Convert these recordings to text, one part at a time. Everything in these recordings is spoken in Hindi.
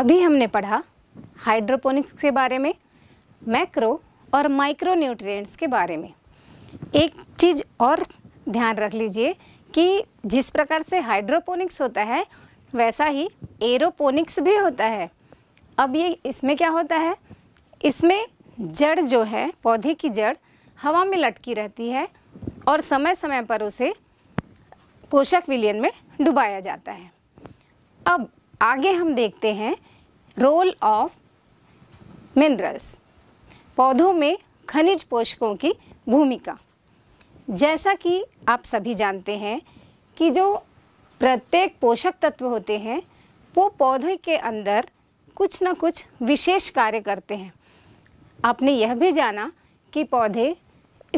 अभी हमने पढ़ा हाइड्रोपोनिक्स के बारे में मैक्रो और माइक्रो न्यूट्रिएंट्स के बारे में एक चीज़ और ध्यान रख लीजिए कि जिस प्रकार से हाइड्रोपोनिक्स होता है वैसा ही एरोपोनिक्स भी होता है अब ये इसमें क्या होता है इसमें जड़ जो है पौधे की जड़ हवा में लटकी रहती है और समय समय पर उसे पोषक विलियन में डुबाया जाता है अब आगे हम देखते हैं रोल ऑफ मिनरल्स पौधों में खनिज पोषकों की भूमिका जैसा कि आप सभी जानते हैं कि जो प्रत्येक पोषक तत्व होते हैं वो पौधे के अंदर कुछ ना कुछ विशेष कार्य करते हैं आपने यह भी जाना कि पौधे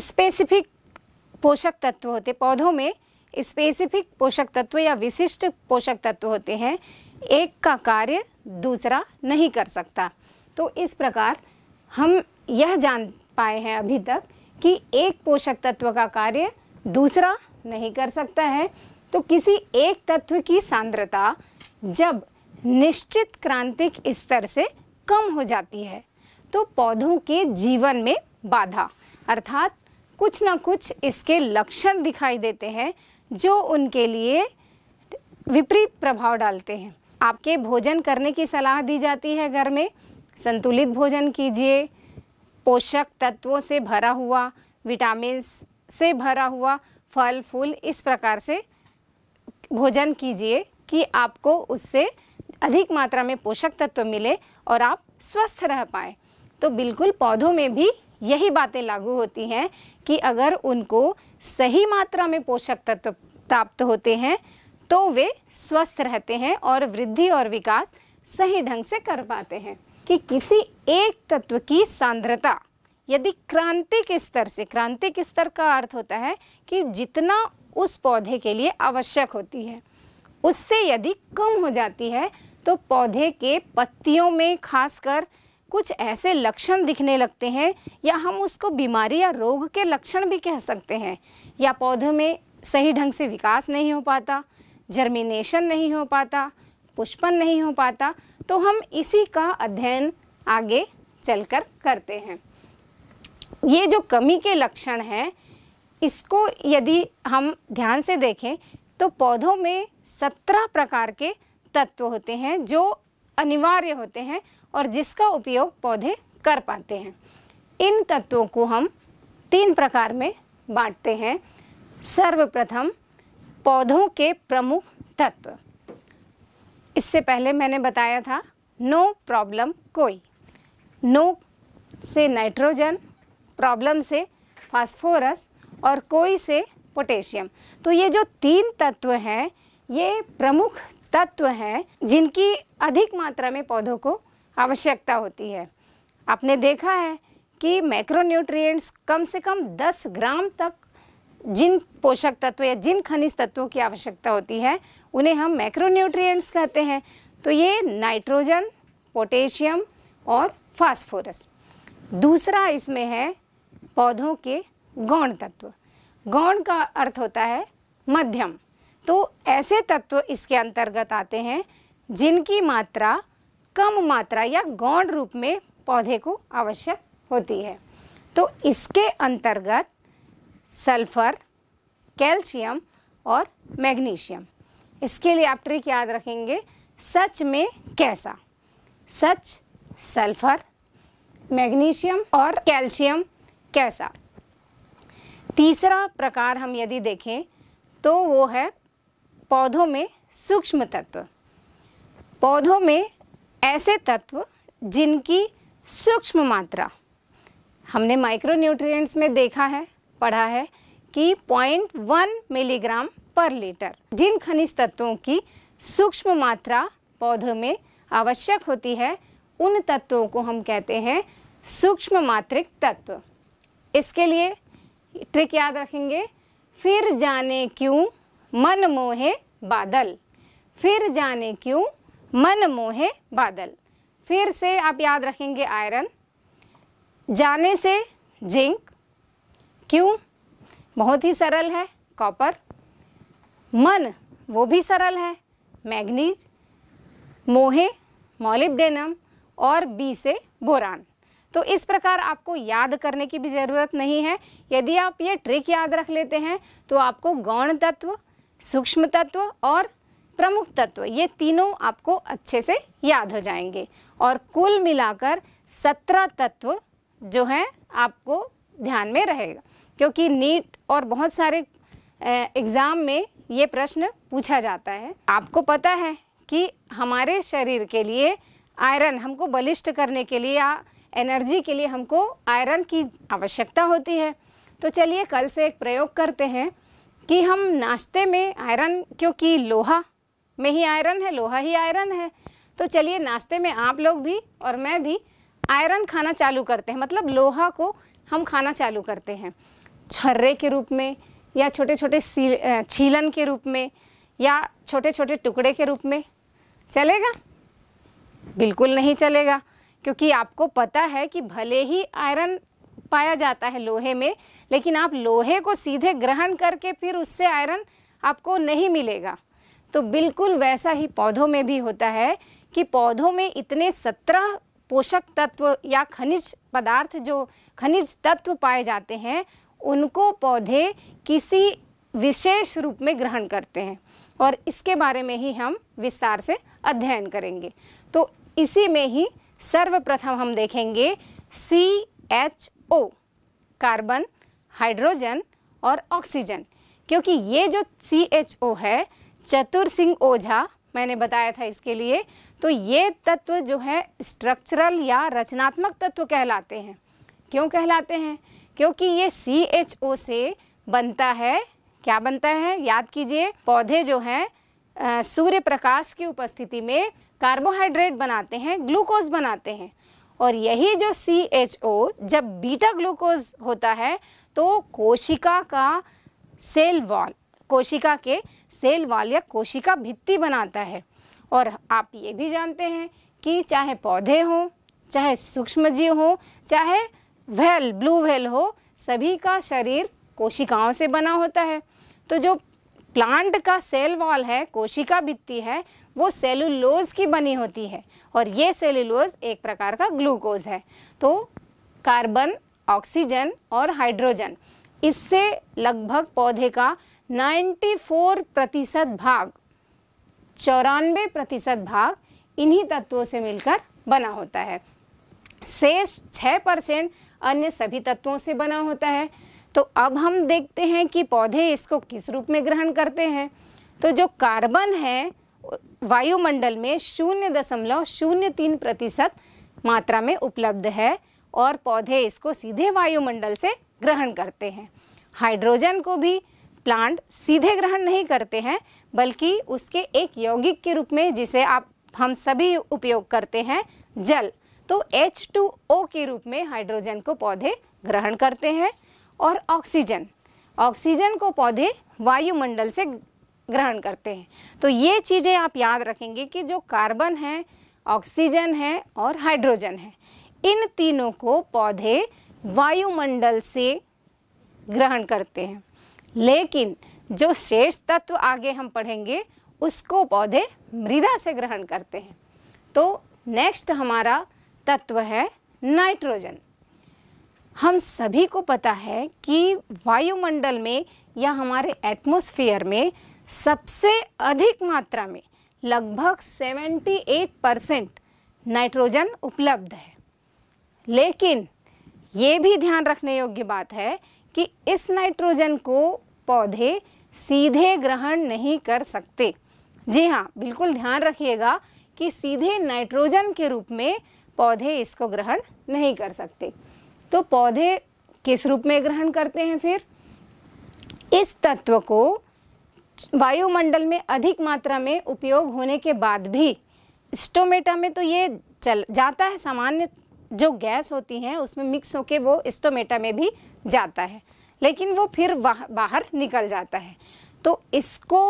स्पेसिफिक पोषक तत्व होते पौधों में स्पेसिफिक पोषक तत्व या विशिष्ट पोषक तत्व होते हैं एक का कार्य दूसरा नहीं कर सकता तो इस प्रकार हम यह जान पाए हैं अभी तक कि एक पोषक तत्व का कार्य दूसरा नहीं कर सकता है तो किसी एक तत्व की सांद्रता जब निश्चित क्रांतिक स्तर से कम हो जाती है तो पौधों के जीवन में बाधा अर्थात कुछ ना कुछ इसके लक्षण दिखाई देते हैं जो उनके लिए विपरीत प्रभाव डालते हैं आपके भोजन करने की सलाह दी जाती है घर में संतुलित भोजन कीजिए पोषक तत्वों से भरा हुआ विटामिन से भरा हुआ फल फूल इस प्रकार से भोजन कीजिए कि आपको उससे अधिक मात्रा में पोषक तत्व मिले और आप स्वस्थ रह पाए तो बिल्कुल पौधों में भी यही बातें लागू होती हैं कि अगर उनको सही मात्रा में पोषक तत्व प्राप्त होते हैं तो वे स्वस्थ रहते हैं और वृद्धि और विकास सही ढंग से कर पाते हैं कि किसी एक तत्व की सांद्रता यदि क्रांति के स्तर से क्रांति के स्तर का अर्थ होता है कि जितना उस पौधे के लिए आवश्यक होती है उससे यदि कम हो जाती है तो पौधे के पत्तियों में खासकर कुछ ऐसे लक्षण दिखने लगते हैं या हम उसको बीमारी या रोग के लक्षण भी कह सकते हैं या पौधों में सही ढंग से विकास नहीं हो पाता जर्मिनेशन नहीं हो पाता पुष्पन नहीं हो पाता तो हम इसी का अध्ययन आगे चलकर करते हैं ये जो कमी के लक्षण हैं इसको यदि हम ध्यान से देखें तो पौधों में सत्रह प्रकार के तत्व होते हैं जो अनिवार्य होते हैं और जिसका उपयोग पौधे कर पाते हैं इन तत्वों को हम तीन प्रकार में बांटते हैं सर्वप्रथम पौधों के प्रमुख तत्व इससे पहले मैंने बताया था नो प्रॉब्लम कोई नो से नाइट्रोजन प्रॉब्लम से फास्फोरस और कोई से पोटेशियम तो ये जो तीन तत्व हैं ये प्रमुख तत्व हैं जिनकी अधिक मात्रा में पौधों को आवश्यकता होती है आपने देखा है कि मैक्रोन्यूट्रिएंट्स कम से कम 10 ग्राम तक जिन पोषक तत्व या जिन खनिज तत्वों की आवश्यकता होती है उन्हें हम मैक्रोन्यूट्रिएंट्स कहते हैं तो ये नाइट्रोजन पोटेशियम और फास्फोरस दूसरा इसमें है पौधों के गौण तत्व गौण का अर्थ होता है मध्यम तो ऐसे तत्व इसके अंतर्गत आते हैं जिनकी मात्रा कम मात्रा या गौण रूप में पौधे को आवश्यक होती है तो इसके अंतर्गत सल्फर कैल्शियम और मैग्नीशियम इसके लिए आप ट्रिक याद रखेंगे सच में कैसा सच सल्फर मैग्नीशियम और कैल्शियम कैसा तीसरा प्रकार हम यदि देखें तो वो है पौधों में सूक्ष्म तत्व पौधों में ऐसे तत्व जिनकी सूक्ष्म मात्रा हमने माइक्रो न्यूट्रिएंट्स में देखा है पढ़ा है कि 0.1 मिलीग्राम पर लीटर जिन खनिज तत्वों की सूक्ष्म मात्रा पौधों में आवश्यक होती है उन तत्वों को हम कहते हैं सूक्ष्म मात्रिक तत्व इसके लिए ट्रिक याद रखेंगे फिर जाने क्यों मन मोहे बादल फिर जाने क्यों मन मोहे बादल फिर से आप याद रखेंगे आयरन जाने से जिंक क्यों बहुत ही सरल है कॉपर मन वो भी सरल है मैग्नीज मोहे मॉलिब्डेनम और बी से बोरान तो इस प्रकार आपको याद करने की भी ज़रूरत नहीं है यदि आप ये ट्रिक याद रख लेते हैं तो आपको गौण तत्व सूक्ष्म तत्व और प्रमुख तत्व ये तीनों आपको अच्छे से याद हो जाएंगे और कुल मिलाकर सत्रह तत्व जो हैं आपको ध्यान में रहेगा क्योंकि नीट और बहुत सारे एग्ज़ाम में ये प्रश्न पूछा जाता है आपको पता है कि हमारे शरीर के लिए आयरन हमको बलिष्ठ करने के लिए या एनर्जी के लिए हमको आयरन की आवश्यकता होती है तो चलिए कल से एक प्रयोग करते हैं कि हम नाश्ते में आयरन क्योंकि लोहा में ही आयरन है लोहा ही आयरन है तो चलिए नाश्ते में आप लोग भी और मैं भी आयरन खाना चालू करते हैं मतलब लोहा को हम खाना चालू करते हैं छर्रे के रूप में या छोटे छोटे छीलन के रूप में या छोटे छोटे टुकड़े के रूप में चलेगा बिल्कुल नहीं चलेगा क्योंकि आपको पता है कि भले ही आयरन पाया जाता है लोहे में लेकिन आप लोहे को सीधे ग्रहण करके फिर उससे आयरन आपको नहीं मिलेगा तो बिल्कुल वैसा ही पौधों में भी होता है कि पौधों में इतने सत्रह पोषक तत्व या खनिज पदार्थ जो खनिज तत्व पाए जाते हैं उनको पौधे किसी विशेष रूप में ग्रहण करते हैं और इसके बारे में ही हम विस्तार से अध्ययन करेंगे तो इसी में ही सर्वप्रथम हम देखेंगे C H O carbon hydrogen और ऑक्सीजन क्योंकि ये जो सी एच ओ है चतुर सिंह ओझा मैंने बताया था इसके लिए तो ये तत्व जो है स्ट्रक्चरल या रचनात्मक तत्व कहलाते हैं क्यों कहलाते हैं क्योंकि ये सी एच ओ से बनता है क्या बनता है याद कीजिए पौधे जो हैं सूर्य प्रकाश की उपस्थिति में कार्बोहाइड्रेट बनाते हैं ग्लूकोज बनाते हैं और यही जो सी एच ओ जब बीटा ग्लूकोज होता है तो कोशिका का सेल वॉल कोशिका के सेल वॉल या कोशिका भित्ति बनाता है और आप ये भी जानते हैं कि चाहे पौधे हों चाहे सूक्ष्म जीव हों चाहे व्हेल ब्लू व्हेल हो सभी का शरीर कोशिकाओं से बना होता है तो जो प्लांट का सेल वॉल है कोशिका भित्ति है वो सेलुलोज की बनी होती है और ये सेलुलोज एक प्रकार का ग्लूकोज है तो कार्बन ऑक्सीजन और हाइड्रोजन इससे लगभग पौधे का 94 प्रतिशत भाग चौरानवे प्रतिशत भाग इन्हीं तत्वों से मिलकर बना होता है शेष 6 परसेंट अन्य सभी तत्वों से बना होता है तो अब हम देखते हैं कि पौधे इसको किस रूप में ग्रहण करते हैं तो जो कार्बन है वायुमंडल में शून्य दशमलव शून्य तीन प्रतिशत मात्रा में उपलब्ध है और पौधे इसको सीधे वायुमंडल से ग्रहण करते हैं हाइड्रोजन को भी प्लांट सीधे ग्रहण नहीं करते हैं बल्कि उसके एक यौगिक के रूप में जिसे आप हम सभी उपयोग करते हैं जल तो H2O के रूप में हाइड्रोजन को पौधे ग्रहण करते हैं और ऑक्सीजन ऑक्सीजन को पौधे वायुमंडल से ग्रहण करते हैं तो ये चीज़ें आप याद रखेंगे कि जो कार्बन है ऑक्सीजन है और हाइड्रोजन है इन तीनों को पौधे वायुमंडल से ग्रहण करते हैं लेकिन जो शेष तत्व आगे हम पढ़ेंगे उसको पौधे मृदा से ग्रहण करते हैं तो नेक्स्ट हमारा तत्व है नाइट्रोजन हम सभी को पता है कि वायुमंडल में या हमारे एटमोसफियर में सबसे अधिक मात्रा में लगभग 78 परसेंट नाइट्रोजन उपलब्ध है लेकिन ये भी ध्यान रखने योग्य बात है कि इस नाइट्रोजन को पौधे सीधे ग्रहण नहीं कर सकते जी हाँ बिल्कुल ध्यान रखिएगा कि सीधे नाइट्रोजन के रूप में पौधे इसको ग्रहण नहीं कर सकते तो पौधे किस रूप में ग्रहण करते हैं फिर इस तत्व को वायुमंडल में अधिक मात्रा में उपयोग होने के बाद भी स्टोमेटा में तो ये चल जाता है सामान्य जो गैस होती है उसमें मिक्स होके वो स्टोमेटा में भी जाता है लेकिन वो फिर बाहर निकल जाता है तो इसको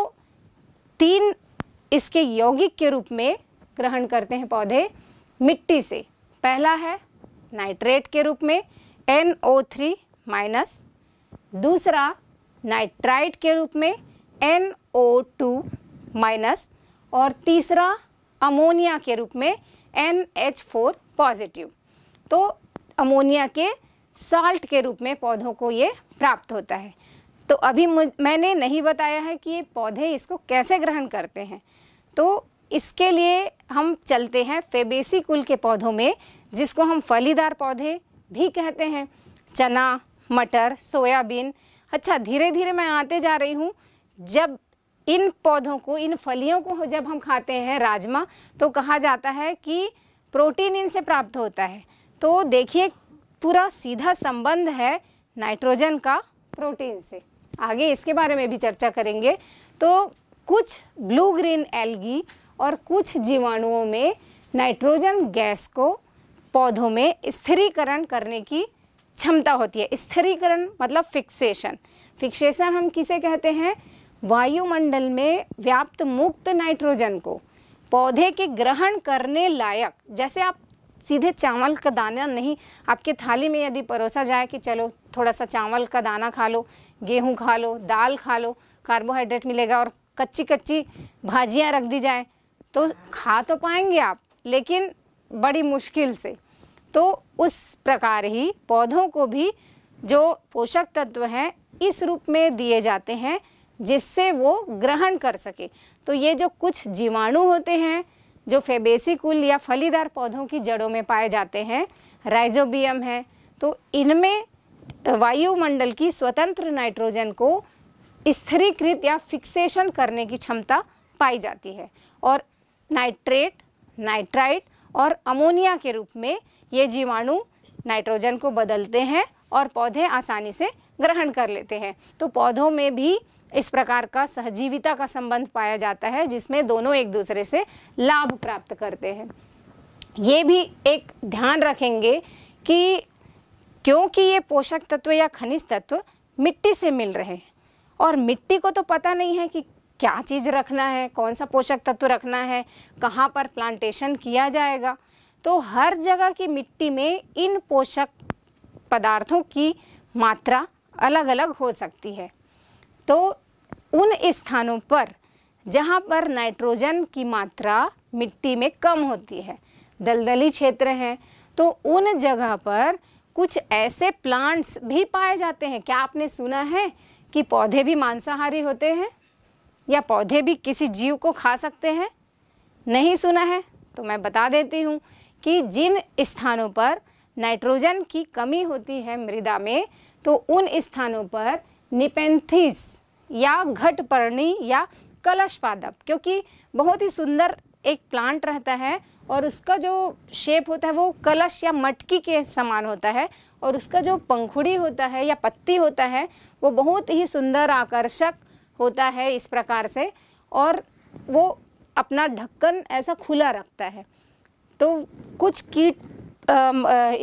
तीन इसके यौगिक के रूप में ग्रहण करते हैं पौधे मिट्टी से पहला है नाइट्रेट के रूप में एन ओ थ्री माइनस दूसरा नाइट्राइट के रूप में एन ओ टू माइनस और तीसरा अमोनिया के रूप में एन एच फोर पॉजिटिव तो अमोनिया के साल्ट के रूप में पौधों को ये प्राप्त होता है तो अभी मैंने नहीं बताया है कि ये पौधे इसको कैसे ग्रहण करते हैं तो इसके लिए हम चलते हैं फेबेसी कुल के पौधों में जिसको हम फलीदार पौधे भी कहते हैं चना मटर सोयाबीन अच्छा धीरे धीरे मैं आते जा रही हूँ जब इन पौधों को इन फलियों को जब हम खाते हैं राजमा तो कहा जाता है कि प्रोटीन इनसे प्राप्त होता है तो देखिए पूरा सीधा संबंध है नाइट्रोजन का प्रोटीन से आगे इसके बारे में भी चर्चा करेंगे तो कुछ ब्लू ग्रीन एल्गी और कुछ जीवाणुओं में नाइट्रोजन गैस को पौधों में स्थिरीकरण करने की क्षमता होती है स्थिरीकरण मतलब फिक्सेशन फिक्सेशन हम किसे कहते हैं वायुमंडल में व्याप्त मुक्त नाइट्रोजन को पौधे के ग्रहण करने लायक जैसे आप सीधे चावल का दाना नहीं आपके थाली में यदि परोसा जाए कि चलो थोड़ा सा चावल का दाना खा लो गेहूँ खा लो दाल खा लो कार्बोहाइड्रेट मिलेगा और कच्ची कच्ची भाजियाँ रख दी जाए तो खा तो पाएंगे आप लेकिन बड़ी मुश्किल से तो उस प्रकार ही पौधों को भी जो पोषक तत्व हैं इस रूप में दिए जाते हैं जिससे वो ग्रहण कर सके तो ये जो कुछ जीवाणु होते हैं जो फेबेसी कुल या फलीदार पौधों की जड़ों में पाए जाते हैं राइजोबियम है तो इनमें वायुमंडल की स्वतंत्र नाइट्रोजन को स्थिरीकृत या फिक्सेशन करने की क्षमता पाई जाती है और नाइट्रेट नाइट्राइट और अमोनिया के रूप में ये जीवाणु नाइट्रोजन को बदलते हैं और पौधे आसानी से ग्रहण कर लेते हैं तो पौधों में भी इस प्रकार का सहजीविता का संबंध पाया जाता है जिसमें दोनों एक दूसरे से लाभ प्राप्त करते हैं ये भी एक ध्यान रखेंगे कि क्योंकि ये पोषक तत्व या खनिज तत्व मिट्टी से मिल रहे हैं और मिट्टी को तो पता नहीं है कि क्या चीज़ रखना है कौन सा पोषक तत्व रखना है कहाँ पर प्लांटेशन किया जाएगा तो हर जगह की मिट्टी में इन पोषक पदार्थों की मात्रा अलग अलग हो सकती है तो उन स्थानों पर जहाँ पर नाइट्रोजन की मात्रा मिट्टी में कम होती है दलदली क्षेत्र हैं तो उन जगह पर कुछ ऐसे प्लांट्स भी पाए जाते हैं क्या आपने सुना है कि पौधे भी मांसाहारी होते हैं या पौधे भी किसी जीव को खा सकते हैं नहीं सुना है तो मैं बता देती हूँ कि जिन स्थानों पर नाइट्रोजन की कमी होती है मृदा में तो उन स्थानों पर निपेंथिस या घटपर्णी या कलश पादप क्योंकि बहुत ही सुंदर एक प्लांट रहता है और उसका जो शेप होता है वो कलश या मटकी के समान होता है और उसका जो पंखुड़ी होता है या पत्ती होता है वो बहुत ही सुंदर आकर्षक होता है इस प्रकार से और वो अपना ढक्कन ऐसा खुला रखता है तो कुछ कीट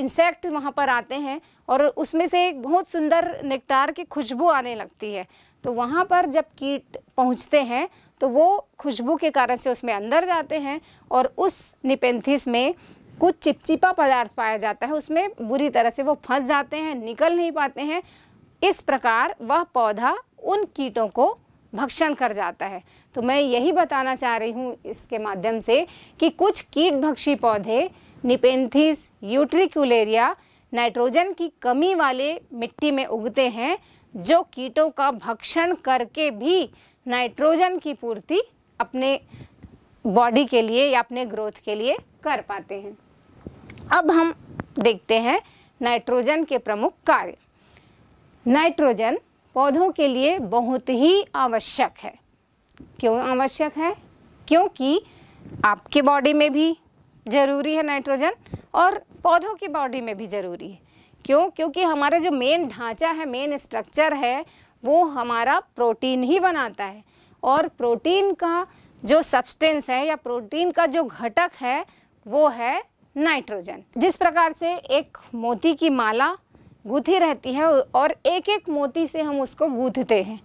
इंसेक्ट वहाँ पर आते हैं और उसमें से एक बहुत सुंदर नेक्टार की खुशबू आने लगती है तो वहाँ पर जब कीट पहुँचते हैं तो वो खुशबू के कारण से उसमें अंदर जाते हैं और उस निपेंथिस में कुछ चिपचिपा पदार्थ पाया जाता है उसमें बुरी तरह से वो फंस जाते हैं निकल नहीं पाते हैं इस प्रकार वह पौधा उन कीटों को भक्षण कर जाता है तो मैं यही बताना चाह रही हूँ इसके माध्यम से कि कुछ कीट भक्षी पौधे निपेंथिस यूट्रिकुलेरिया नाइट्रोजन की कमी वाले मिट्टी में उगते हैं जो कीटों का भक्षण करके भी नाइट्रोजन की पूर्ति अपने बॉडी के लिए या अपने ग्रोथ के लिए कर पाते हैं अब हम देखते हैं नाइट्रोजन के प्रमुख कार्य नाइट्रोजन पौधों के लिए बहुत ही आवश्यक है क्यों आवश्यक है क्योंकि आपके बॉडी में भी ज़रूरी है नाइट्रोजन और पौधों की बॉडी में भी ज़रूरी है क्यों क्योंकि हमारा जो मेन ढांचा है मेन स्ट्रक्चर है वो हमारा प्रोटीन ही बनाता है और प्रोटीन का जो सब्सटेंस है या प्रोटीन का जो घटक है वो है नाइट्रोजन जिस प्रकार से एक मोती की माला गुथी रहती है और एक एक मोती से हम उसको गूंथते हैं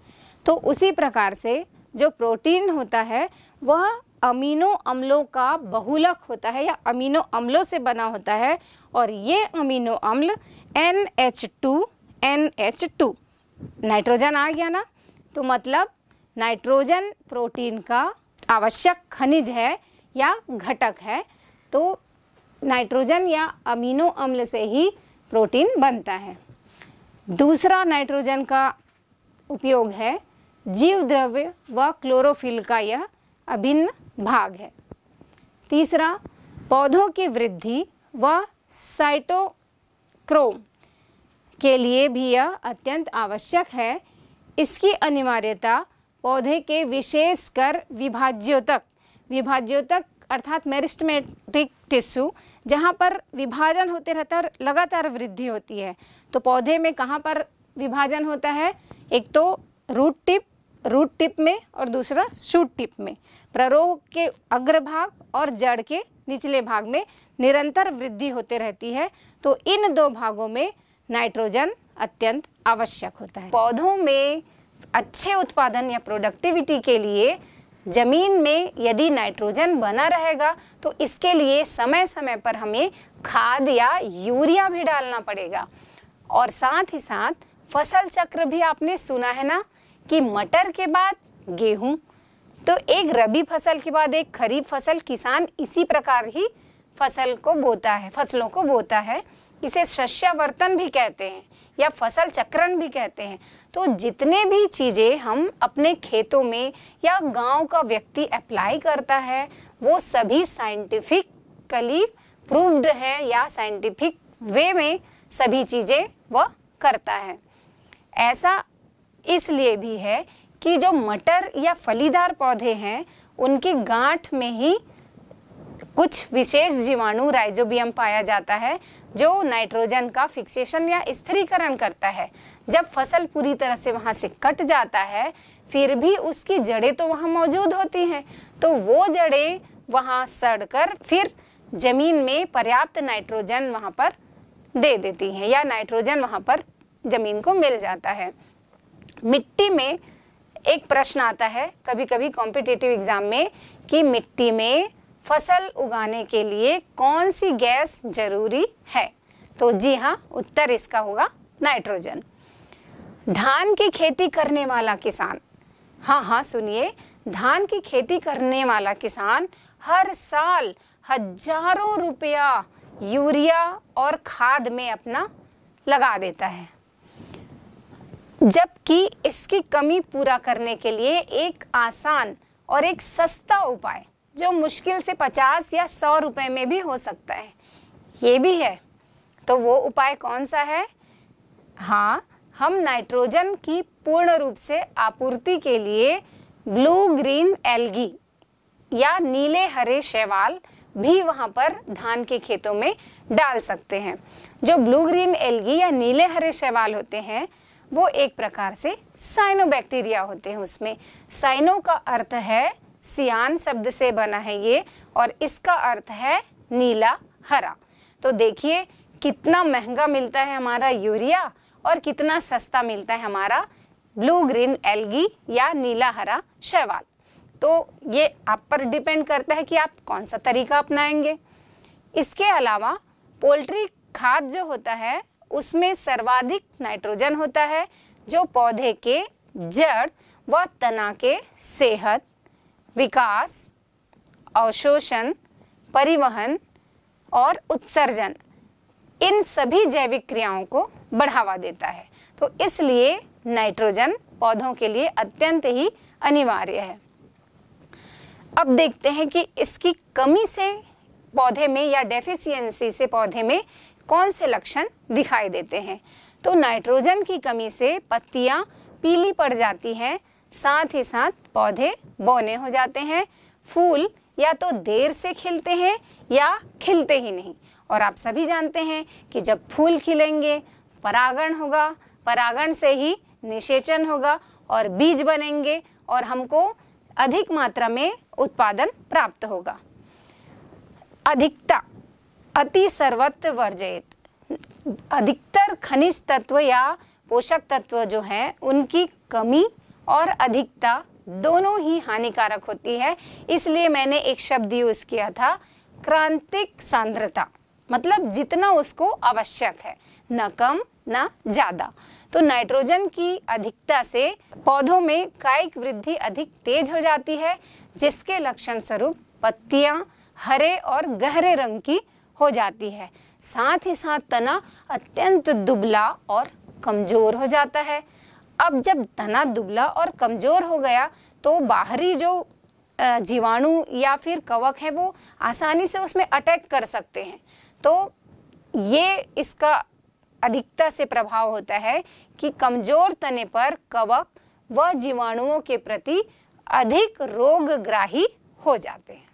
तो उसी प्रकार से जो प्रोटीन होता है वह अमीनो अम्लों का बहुलक होता है या अमीनो अम्लों से बना होता है और ये अमीनो अम्ल N H two N H two nitrogen आ गया ना तो मतलब नाइट्रोजन प्रोटीन का आवश्यक खनिज है या घटक है तो नाइट्रोजन या अमीनो अम्ल से ही प्रोटीन बनता है दूसरा नाइट्रोजन का उपयोग है जीव द्रव्य व क्लोरोफिल का यह अभिन्न भाग है तीसरा पौधों की वृद्धि व साइटोक्रोम के लिए भी यह अत्यंत आवश्यक है इसकी अनिवार्यता पौधे के विशेषकर विभाज्यों तक विभाज्यों तक अर्थात मेरिस्टमेटिक टिश्यू जहाँ पर विभाजन होते रहता है और लगातार वृद्धि होती है तो पौधे में कहाँ पर विभाजन होता है एक तो रूट टिप रूट टिप में और दूसरा शूट टिप में प्ररोह के अग्रभाग और जड़ के निचले भाग में निरंतर वृद्धि होते रहती है तो इन दो भागों में नाइट्रोजन अत्यंत आवश्यक होता है पौधों में अच्छे उत्पादन या प्रोडक्टिविटी के लिए जमीन में यदि नाइट्रोजन बना रहेगा तो इसके लिए समय समय पर हमें खाद या यूरिया भी डालना पड़ेगा और साथ ही साथ फसल चक्र भी आपने सुना है ना कि मटर के बाद गेहूं तो एक रबी फसल के बाद एक खरीफ फसल किसान इसी प्रकार ही फसल को बोता है फसलों को बोता है इसे शस्यावर्तन भी कहते हैं या फसल चक्रण भी कहते हैं तो जितने भी चीज़ें हम अपने खेतों में या गांव का व्यक्ति अप्लाई करता है वो सभी साइंटिफिकली प्रूव्ड है या साइंटिफिक वे में सभी चीज़ें वह करता है ऐसा इसलिए भी है कि जो मटर या फलीदार पौधे हैं उनकी गांठ में ही कुछ विशेष जीवाणु राइजोबियम पाया जाता है जो नाइट्रोजन का फिक्सेशन या स्थिरीकरण करता है जब फसल पूरी तरह से वहाँ से कट जाता है फिर भी उसकी जड़ें तो वहाँ मौजूद होती हैं तो वो जड़ें वहाँ सड़कर फिर जमीन में पर्याप्त नाइट्रोजन वहाँ पर दे देती हैं या नाइट्रोजन वहाँ पर जमीन को मिल जाता है मिट्टी में एक प्रश्न आता है कभी कभी कॉम्पिटिटिव एग्जाम में कि मिट्टी में फसल उगाने के लिए कौन सी गैस जरूरी है तो जी हाँ उत्तर इसका होगा नाइट्रोजन धान की खेती करने वाला किसान हाँ हाँ सुनिए धान की खेती करने वाला किसान हर साल हजारों रुपया यूरिया और खाद में अपना लगा देता है जबकि इसकी कमी पूरा करने के लिए एक आसान और एक सस्ता उपाय जो मुश्किल से पचास या सौ रुपए में भी हो सकता है ये भी है तो वो उपाय कौन सा है हाँ हम नाइट्रोजन की पूर्ण रूप से आपूर्ति के लिए ब्लू ग्रीन एल्गी या नीले हरे शैवाल भी वहाँ पर धान के खेतों में डाल सकते हैं जो ब्लू ग्रीन एल्गी या नीले हरे शैवाल होते हैं वो एक प्रकार से साइनोबैक्टीरिया होते हैं उसमें साइनो का अर्थ है सियान शब्द से बना है ये और इसका अर्थ है नीला हरा तो देखिए कितना महंगा मिलता है हमारा यूरिया और कितना सस्ता मिलता है हमारा ब्लू ग्रीन एल्गी या नीला हरा शैवाल तो ये आप पर डिपेंड करता है कि आप कौन सा तरीका अपनाएंगे इसके अलावा पोल्ट्री खाद जो होता है उसमें सर्वाधिक नाइट्रोजन होता है जो पौधे के जड़ व तना के सेहत विकास अवशोषण परिवहन और उत्सर्जन इन सभी जैविक क्रियाओं को बढ़ावा देता है तो इसलिए नाइट्रोजन पौधों के लिए अत्यंत ही अनिवार्य है अब देखते हैं कि इसकी कमी से पौधे में या डेफिशिएंसी से पौधे में कौन से लक्षण दिखाई देते हैं तो नाइट्रोजन की कमी से पत्तियां पीली पड़ जाती हैं साथ ही साथ पौधे बौने हो जाते हैं फूल या तो देर से खिलते हैं या खिलते ही नहीं और आप सभी जानते हैं कि जब फूल खिलेंगे परागण होगा परागण से ही निषेचन होगा और बीज बनेंगे और हमको अधिक मात्रा में उत्पादन प्राप्त होगा अधिकता अति सर्वत्र वर्जित अधिकतर खनिज तत्व या पोषक तत्व जो हैं उनकी कमी और अधिकता दोनों ही हानिकारक होती है इसलिए मैंने एक शब्द यूज किया था क्रांतिक सांद्रता मतलब जितना उसको आवश्यक है न कम ना ज़्यादा तो नाइट्रोजन की अधिकता से पौधों में कायिक वृद्धि अधिक तेज हो जाती है जिसके लक्षण स्वरूप पत्तियां हरे और गहरे रंग की हो जाती है साथ ही साथ तना अत्यंत दुबला और कमज़ोर हो जाता है अब जब तना दुबला और कमज़ोर हो गया तो बाहरी जो जीवाणु या फिर कवक है वो आसानी से उसमें अटैक कर सकते हैं तो ये इसका अधिकता से प्रभाव होता है कि कमज़ोर तने पर कवक व जीवाणुओं के प्रति अधिक रोगग्राही हो जाते हैं